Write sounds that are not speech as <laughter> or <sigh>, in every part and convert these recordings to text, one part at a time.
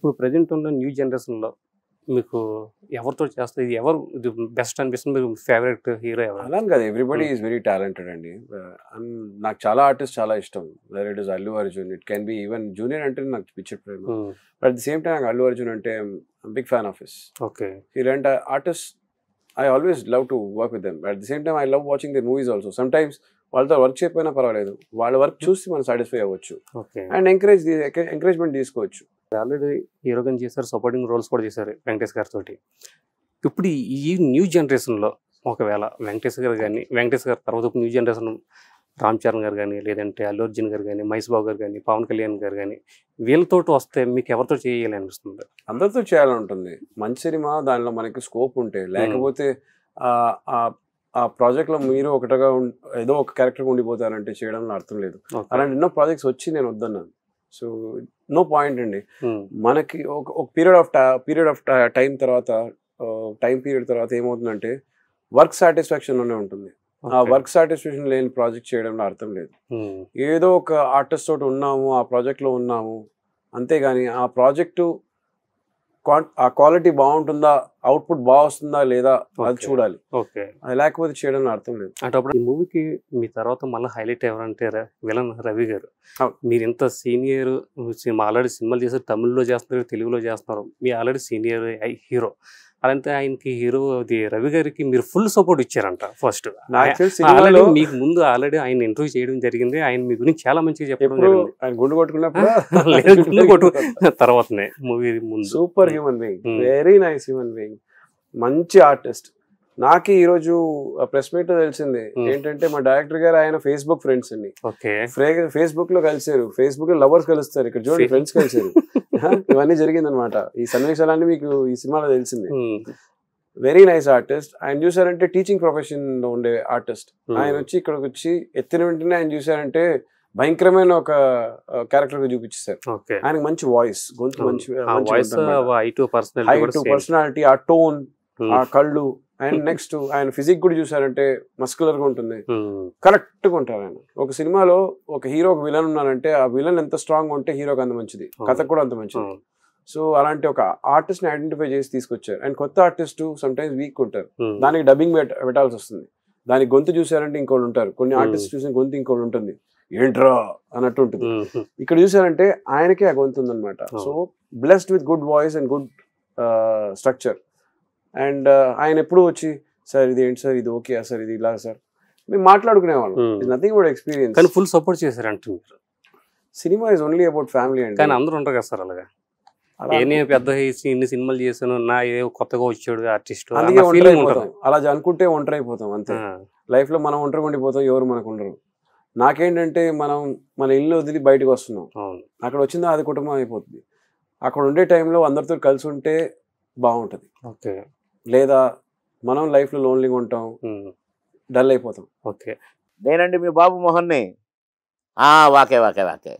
ఇప్పుడు ప్రజెంట్ ఉన్న న్యూ జనరేషన్లో మీకు ఎవరితో చేస్తారు ఇది ఎవరు ఇది బెస్ట్ అనిపిస్తుంది మీకు ఫేవరెట్ హీరో ఎవరు అలా కాదు ఎవ్రీబడి ఈజ్ వెరీ టాలెంటెడ్ అండి నాకు చాలా ఆర్టిస్ట్ చాలా ఇష్టం whether it is Allu Arjun it can be even junior అంటే నాకు పిక్చర్ ప్రేమ but at the same time నాకు అల్లు అర్జున్ అంటే big fan of is okay ఇలాంటి artist I always love to work with them at the same time I love watching the movies also sometimes వాళ్ళతో work చేయకపోయినా పర్వాలేదు వాళ్ళ work hmm. చూసి మనం satisfy అవ్వచ్చు అండ్ ఎంకరేజ్ ఎంకరేజ్మెంట్ తీసుకోవచ్చు already హీరోగన్ చేశారు సపోర్టింగ్ రోల్స్ కూడా చేశారు వెంకటేష్ గారితో ఇప్పుడు ఈ న్యూ జనరేషన్లో ఒకవేళ వెంకటేష్ గారు కానీ వెంకటేష్ గారు తర్వాత న్యూ జనరేషన్ రామ్ చరణ్ గారు కానీ లేదంటే అల్లు అర్జున్ గారు కానీ మహేష్ బాబు గారు కానీ పవన్ కళ్యాణ్ గారు కానీ వీళ్ళతో వస్తే మీకు ఎవరితో చేయాలి అనిపిస్తుంది అందరితో చేయాలంటుంది మంచి సినిమా దానిలో మనకి స్కోప్ ఉంటే లేకపోతే ఆ ప్రాజెక్ట్లో మీరు ఒకటగా ఏదో ఒక క్యారెక్టర్ ఉండిపోతారంటే చేయడం అర్థం లేదు అలాంటి ఎన్నో ప్రాజెక్ట్స్ వచ్చి నేను వద్దన్నాను సో నో పాయింట్ అండి hmm. మనకి ఒక period of period of time తర్వాత టైం పీరియడ్ తర్వాత ఏమవుతుందంటే వర్క్ సాటిస్ఫాక్షన్లోనే ఉంటుంది ఆ వర్క్ సాటిస్ఫాక్షన్ లేని ప్రాజెక్ట్ చేయడంలో అర్థం లేదు hmm. ఏదో ఒక ఆర్టిస్ట్ తోటి ఉన్నాము ఆ ప్రాజెక్ట్లో ఉన్నాము అంతేగాని ఆ ప్రాజెక్టు ఆ క్వాలిటీ బాగుంటుందా అవుట్పుట్ బాగా వస్తుందా లేదా అది చూడాలి ఓకే లేకపోతే చేయడం అర్థం లేదు అటప్పుడు ఈ మూవీకి మీ తర్వాత మళ్ళీ హైలైట్ ఎవరంటే విలన్ రవి గారు మీరు ఇంత సీనియర్ ఆల్రెడీ సినిమాలు చేస్తారు తమిళ్లో చేస్తున్నారు తెలుగులో చేస్తున్నారు మీ ఆల్రెడీ సీనియర్ హీరో అలాంటి ఆయనకి హీరో అది రవి గారికి మీరు ఫుల్ సపోర్ట్ ఇచ్చారంట ఫస్ట్ ఆల్రెడీ మీకు ముందు ఆల్రెడీ ఆయన ఇంటర్వ్యూ చేయడం జరిగింది ఆయన మీ గురించి చాలా మంచిగా చెప్పడం ఆయన గుండు కొట్టుకున్నప్పుడు తర్వాతనే మూవీ ముందు super human being very nice human being మంచి ఆర్టిస్ట్ నాకు ఈ రోజు ప్రెస్ మీట్ తెలిసింది ఏంటంటే మా డైరెక్టర్ గారు ఆయన ఫేస్బుక్ ఫ్రెండ్స్ అండి ఫేస్బుక్ లో కలిసారు ఫేస్బుక్ లో లవర్స్ కలుస్తారు ఇక్కడ చూడండి ఫ్రెండ్స్ కలిసారు <laughs> ఇవన్నీ జరిగిందనమాట ఈ సన్నివేశాలన్నీ మీకు ఈ సినిమాలో తెలిసింది వెరీ నైస్ ఆర్టిస్ట్ ఆయన చూసారంటే టీచింగ్ ప్రొఫెషన్ లో ఉండే ఆర్టిస్ట్ ఆయన వచ్చి ఇక్కడికి వచ్చి ఎత్తిన వెంటనే ఆయన చూసారంటే భయంకరమైన ఒక క్యారెక్టర్ గా చూపించారు ఆయన మంచి వాయిస్ గొంతు మంచి పర్సనాలిటీ ఆ టోన్ ఆ కళ్ళు అండ్ <laughs> నెక్స్ట్ ఆయన ఫిజిక్ కూడా చూసారంటే మస్కులర్ గా ఉంటుంది కరెక్ట్ గా ఉంటారు ఆయన ఒక సినిమాలో ఒక హీరో ఒక విలన్ ఉన్నారంటే ఆ విలన్ ఎంత స్ట్రాంగ్ ఉంటే హీరోకి అంత మంచిది కథ కూడా అంత మంచిది సో అలాంటి ఒక ఆర్టిస్ట్ ని ఐడెంటిఫై చేసి తీసుకొచ్చారు అండ్ కొత్త ఆర్టిస్ట్ సమ్ టైమ్స్ వీక్ ఉంటారు దానికి డబ్బింగ్ పెట్టాల్సి వస్తుంది దాని గొంతు చూసారంటే ఇంకోళ్ళు ఉంటారు కొన్ని ఆర్టిస్ట్ చూసిన గొంతు ఇంకోళ్ళు ఉంటుంది ఏంట్రా అన్నట్టు ఉంటుంది ఇక్కడ చూసారంటే ఆయనకే ఆ గొంతు ఉందన్నమాట so blessed with good voice and good structure and ఆయన ఎప్పుడు వచ్చి సార్ ఇది ఏంటి సార్ ఇది ఓకే సార్ ఇది ఇలా సార్ మేము మాట్లాడుకునేవాళ్ళం నథింగ్ బట్ ఎక్స్పీరియన్స్ కానీ ఫుల్ సపోర్ట్ చేశారు అంటున్నారు cinema is only about family అండి కానీ అందరూ ఉంటారు కదా సార్ అలాగా నేను పెద్ద ఇన్ని సినిమాలు చేశాను నా ఏ కొత్తగా వచ్చాడు ఆర్టిస్ట్ అలా అనుకుంటే అయిపోతాం అంతే లైఫ్ hmm. లో మనం ఒంటరి ఉండిపోతాం ఎవరు మనకు ఉండరు నాకేంటంటే మనం మన ఇల్లు వదిలి బయటకు వస్తున్నాం అక్కడ వచ్చిందా అది కుటుంబం అయిపోతుంది అక్కడ ఉండే టైంలో అందరితో కలిసి ఉంటే బాగుంటుంది ఓకే లేదా మనం లైఫ్లో లోన్లీగా ఉంటాం డల్ అయిపోతాం ఓకే నేనండి మీ బాబు మోహన్ని వాకే వాకే వాకే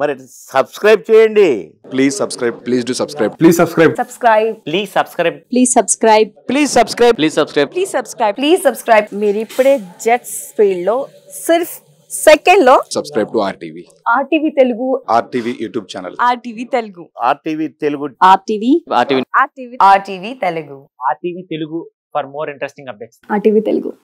మరి సబ్స్క్రైబ్ చేయండి please subscribe please do subscribe please subscribe subscribe please subscribe please subscribe please subscribe please subscribe please subscribe please subscribe మీరు ఇప్పుడే జెట్స్ ఫీల్డ్ లో సిర్ఫ్ సెకండ్ లో subscribe to RTV RTV Telugu RTV YouTube channel RTV Telugu RTV Telugu RTV RTV RTV RTV Telugu RTV Telugu for more interesting updates RTV Telugu